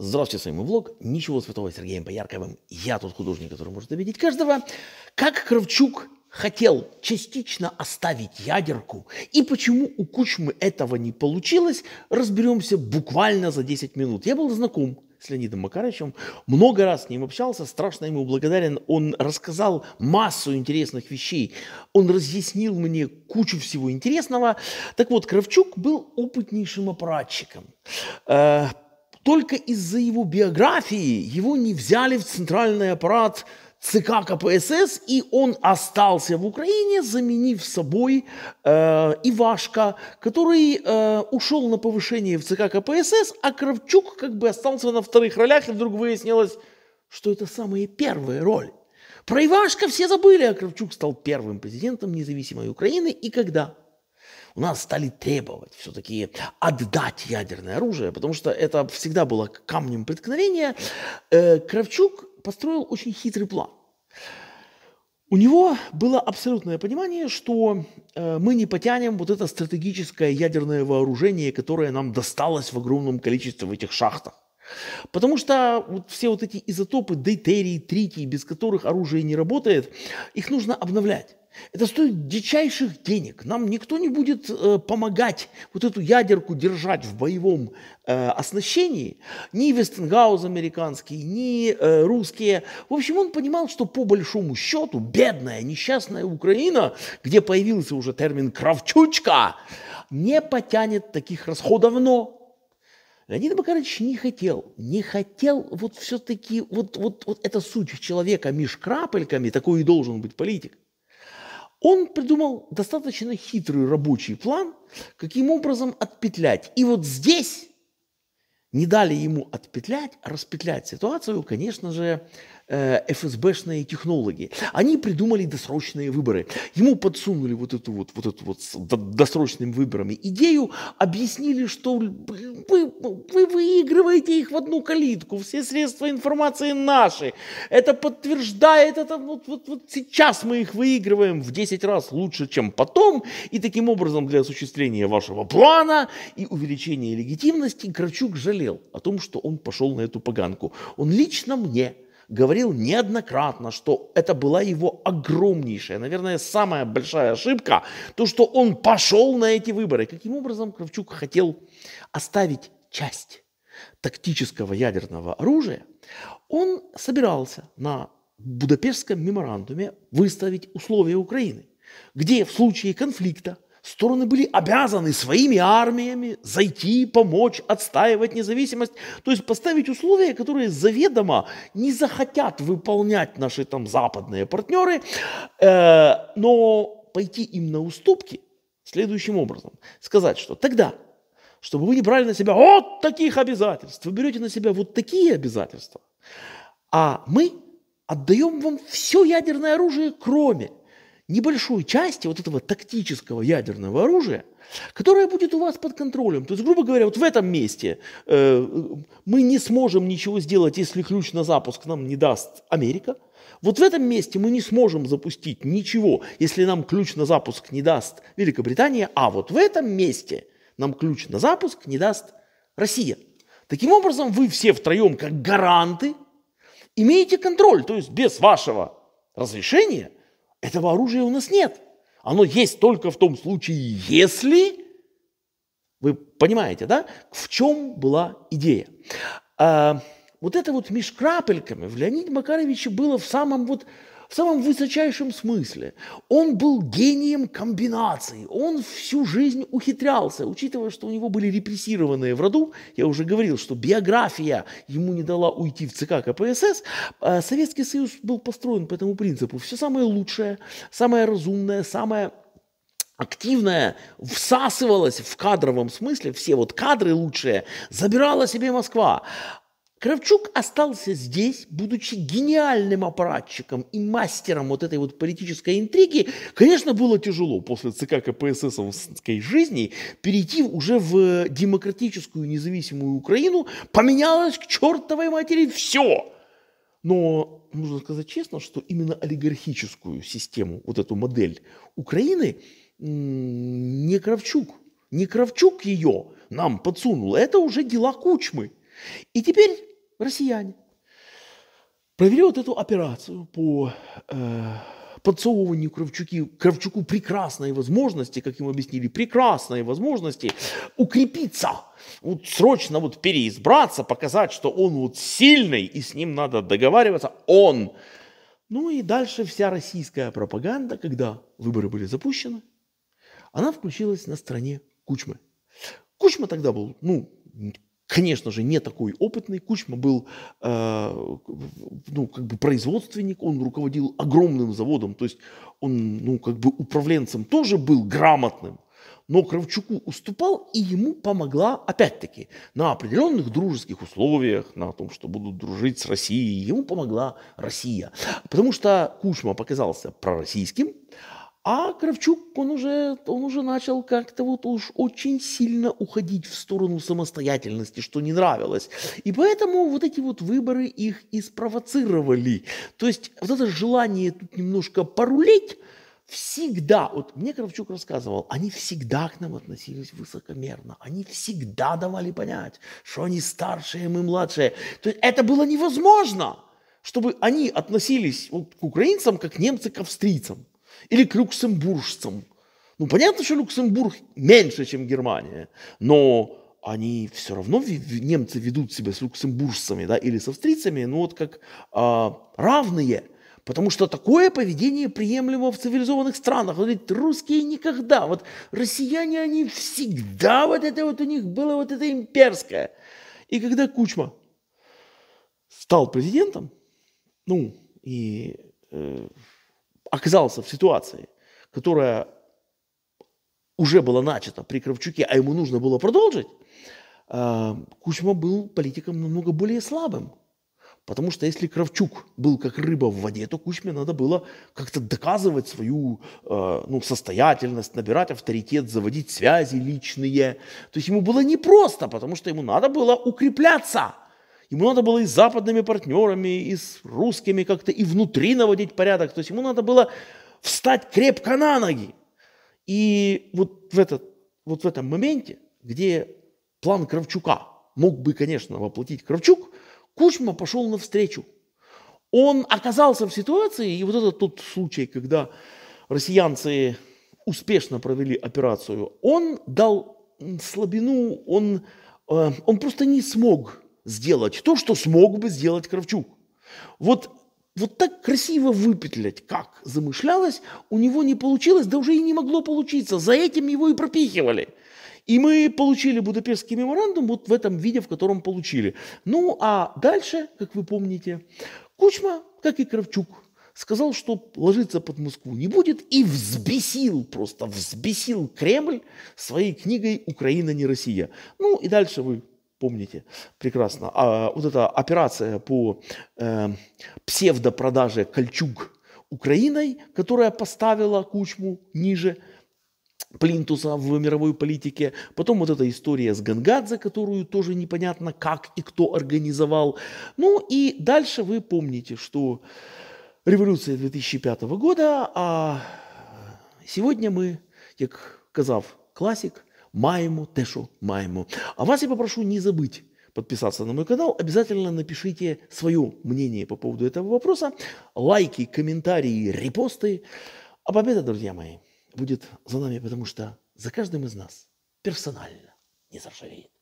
Здравствуйте, с вами влог. Ничего святого Сергеем Поярковым. Я тот художник, который может обидеть каждого. Как Кравчук хотел частично оставить ядерку и почему у Кучмы этого не получилось, разберемся буквально за 10 минут. Я был знаком с Леонидом Макарычем, много раз с ним общался, страшно ему благодарен. Он рассказал массу интересных вещей, он разъяснил мне кучу всего интересного. Так вот, Кравчук был опытнейшим аппаратчиком э, только из-за его биографии его не взяли в центральный аппарат ЦК КПСС, и он остался в Украине, заменив собой э, Ивашка, который э, ушел на повышение в ЦК КПСС, а Кравчук как бы остался на вторых ролях, и вдруг выяснилось, что это самая первая роль. Про Ивашка все забыли, а Кравчук стал первым президентом независимой Украины, и когда? у нас стали требовать все-таки отдать ядерное оружие, потому что это всегда было камнем преткновения, э, Кравчук построил очень хитрый план. У него было абсолютное понимание, что э, мы не потянем вот это стратегическое ядерное вооружение, которое нам досталось в огромном количестве в этих шахтах. Потому что вот все вот эти изотопы, дейтерии, тритии, без которых оружие не работает, их нужно обновлять. Это стоит дичайших денег. Нам никто не будет э, помогать вот эту ядерку держать в боевом э, оснащении. Ни Вестенгаус американский, ни э, русские. В общем, он понимал, что по большому счету бедная, несчастная Украина, где появился уже термин «кравчучка», не потянет таких расходов, но Леонид Макарович не хотел, не хотел вот все-таки, вот, вот, вот это суть человека меж крапельками, такой и должен быть политик. Он придумал достаточно хитрый рабочий план, каким образом отпетлять. И вот здесь не дали ему отпетлять, а распетлять ситуацию, конечно же, Э, ФСБшные технологи. Они придумали досрочные выборы. Ему подсунули вот эту вот, вот эту вот с досрочными выборами идею, объяснили, что вы, вы выигрываете их в одну калитку, все средства информации наши. Это подтверждает, это вот, вот, вот сейчас мы их выигрываем в 10 раз лучше, чем потом. И таким образом для осуществления вашего плана и увеличения легитимности Кравчук жалел о том, что он пошел на эту поганку. Он лично мне говорил неоднократно, что это была его огромнейшая, наверное, самая большая ошибка, то, что он пошел на эти выборы. Каким образом Кравчук хотел оставить часть тактического ядерного оружия, он собирался на Будапештском меморандуме выставить условия Украины, где в случае конфликта Стороны были обязаны своими армиями зайти, помочь, отстаивать независимость. То есть поставить условия, которые заведомо не захотят выполнять наши там западные партнеры, э, но пойти им на уступки следующим образом. Сказать, что тогда, чтобы вы не брали на себя вот таких обязательств, вы берете на себя вот такие обязательства, а мы отдаем вам все ядерное оружие, кроме небольшой части вот этого тактического ядерного оружия, которое будет у вас под контролем. То есть, грубо говоря, вот в этом месте э, мы не сможем ничего сделать, если ключ на запуск нам не даст Америка. Вот в этом месте мы не сможем запустить ничего, если нам ключ на запуск не даст Великобритания, а вот в этом месте нам ключ на запуск не даст Россия. Таким образом, вы все втроем, как гаранты, имеете контроль. То есть без вашего разрешения – этого оружия у нас нет. Оно есть только в том случае, если... Вы понимаете, да? В чем была идея? А, вот это вот меж крапельками в Леониде Макаровиче было в самом вот в самом высочайшем смысле. Он был гением комбинаций. Он всю жизнь ухитрялся, учитывая, что у него были репрессированные в роду. Я уже говорил, что биография ему не дала уйти в ЦК КПСС. А Советский Союз был построен по этому принципу. Все самое лучшее, самое разумное, самое активная всасывалась в кадровом смысле, все вот кадры лучшие забирала себе Москва. Кравчук остался здесь, будучи гениальным аппаратчиком и мастером вот этой вот политической интриги. Конечно, было тяжело после ЦК КПССовской жизни перейти уже в э, демократическую независимую Украину. Поменялось к чертовой матери все. Но нужно сказать честно, что именно олигархическую систему, вот эту модель Украины, не Кравчук, не Кравчук ее нам подсунул. Это уже дела Кучмы. И теперь россияне, провели вот эту операцию по э, подсовыванию Кравчуки, Кравчуку прекрасной возможности, как ему объяснили, прекрасной возможности укрепиться, вот срочно вот переизбраться, показать, что он вот сильный и с ним надо договариваться, он. Ну и дальше вся российская пропаганда, когда выборы были запущены, она включилась на стороне Кучмы. Кучма тогда был, ну, конечно же, не такой опытный. Кучма был э, ну, как бы производственник, он руководил огромным заводом, то есть он ну, как бы управленцем тоже был грамотным, но Кравчуку уступал, и ему помогла, опять-таки, на определенных дружеских условиях, на том, что будут дружить с Россией, ему помогла Россия. Потому что Кучма показался пророссийским, а Кравчук, он уже, он уже начал как-то вот уж очень сильно уходить в сторону самостоятельности, что не нравилось. И поэтому вот эти вот выборы их и спровоцировали. То есть вот это желание тут немножко порулить, всегда, вот мне Кравчук рассказывал, они всегда к нам относились высокомерно, они всегда давали понять, что они старшие, мы младшие. То есть это было невозможно, чтобы они относились вот к украинцам, как немцы к австрийцам или к люксембуржцам. Ну, понятно, что Люксембург меньше, чем Германия, но они все равно, немцы ведут себя с люксембуржцами да, или с австрийцами, ну вот как а, равные. Потому что такое поведение приемлемо в цивилизованных странах. Говорит, русские никогда. Вот россияне, они всегда, вот это вот у них было вот это имперское. И когда Кучма стал президентом, ну, и э, оказался в ситуации, которая уже была начата при Кравчуке, а ему нужно было продолжить, а, Кучма был политиком намного более слабым. Потому что если Кравчук был как рыба в воде, то Кучме надо было как-то доказывать свою э, ну, состоятельность, набирать авторитет, заводить связи личные. То есть ему было непросто, потому что ему надо было укрепляться. Ему надо было и с западными партнерами, и с русскими как-то, и внутри наводить порядок. То есть ему надо было встать крепко на ноги. И вот в, этот, вот в этом моменте, где план Кравчука мог бы, конечно, воплотить Кравчук, Кучма пошел навстречу. Он оказался в ситуации, и вот это тот случай, когда россиянцы успешно провели операцию, он дал слабину, он, э, он просто не смог сделать то, что смог бы сделать Кравчук. Вот, вот так красиво выпетлять, как замышлялось, у него не получилось, да уже и не могло получиться. За этим его и пропихивали. И мы получили Будапештский меморандум вот в этом виде, в котором получили. Ну а дальше, как вы помните, Кучма, как и Кравчук, сказал, что ложиться под Москву не будет, и взбесил просто, взбесил Кремль своей книгой «Украина не Россия». Ну и дальше вы Помните прекрасно. А вот эта операция по э, псевдопродаже кольчуг Украиной, которая поставила Кучму ниже Плинтуса в мировой политике. Потом вот эта история с Гангадзе, которую тоже непонятно как и кто организовал. Ну и дальше вы помните, что революция 2005 года, а сегодня мы, как казав классик, маємо те, що маємо. А вас я попрошу не забыть подписаться на мой канал. Обязательно напишите свое мнение по поводу этого вопроса. Лайки, комментарии, репосты. А победа, друзья мои, будет за нами, потому что за каждым из нас персонально не заржавеет.